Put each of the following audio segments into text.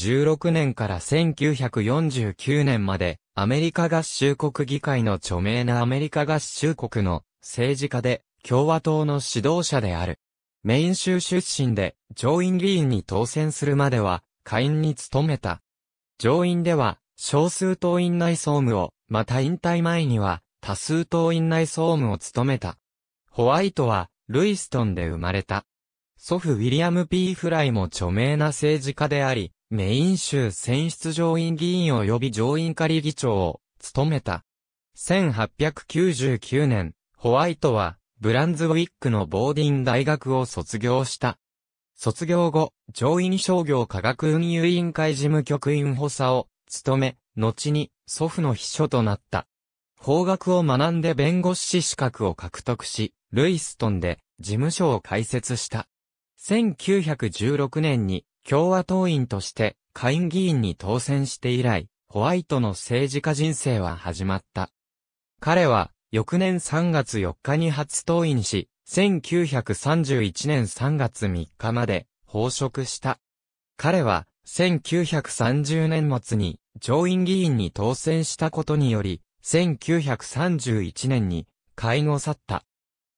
1 6年から1949年まで、アメリカ合衆国議会の著名なアメリカ合衆国の政治家で、共和党の指導者である。メイン州出身で、上院議員に当選するまでは、下院に務めた。上院では、少数党院内総務を、また引退前には、多数党院内総務を務めた。ホワイトは、ルイストンで生まれた。祖父ウィリアム・ P・ フライも著名な政治家であり、メイン州選出上院議員及び上院仮議長を務めた。1899年、ホワイトは、ブランズウィックのボーディン大学を卒業した。卒業後、上院商業科学運輸委員会事務局員補佐を務め、後に祖父の秘書となった。法学を学んで弁護士資格を獲得し、ルイストンで事務所を開設した。1916年に共和党員として下院議員に当選して以来、ホワイトの政治家人生は始まった。彼は、翌年3月4日に初党員し、1931年3月3日まで、放職した。彼は、1930年末に上院議員に当選したことにより、1931年に会合去った。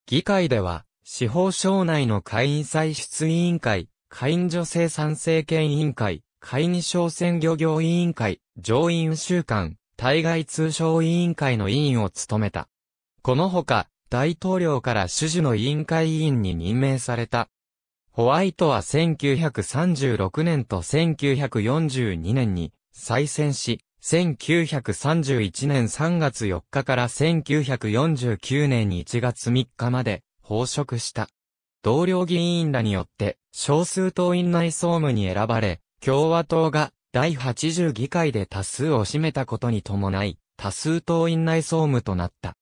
議会では、司法省内の会員歳出委員会、会員女性参政権委員会、会議商船漁業委員会、上院週間、対外通商委員会の委員を務めた。このほか、大統領から主事の委員会委員に任命された。ホワイトは1936年と1942年に再選し、1931年3月4日から1949年1月3日まで、飽職した。同僚議員らによって少数党員内総務に選ばれ、共和党が第80議会で多数を占めたことに伴い、多数党員内総務となった。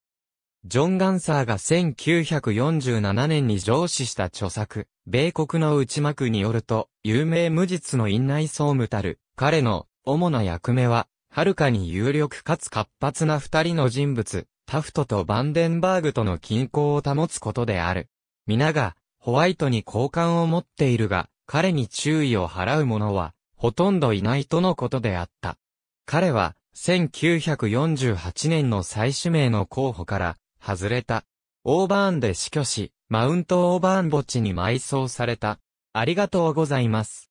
ジョン・ガンサーが1947年に上司した著作、米国の内幕によると、有名無実の院内総務たる、彼の主な役目は、はるかに有力かつ活発な二人の人物、タフトとバンデンバーグとの均衡を保つことである。皆が、ホワイトに好感を持っているが、彼に注意を払う者は、ほとんどいないとのことであった。彼は、1948年の再指名の候補から、外れた。オーバーンで死去し、マウントオーバーン墓地に埋葬された。ありがとうございます。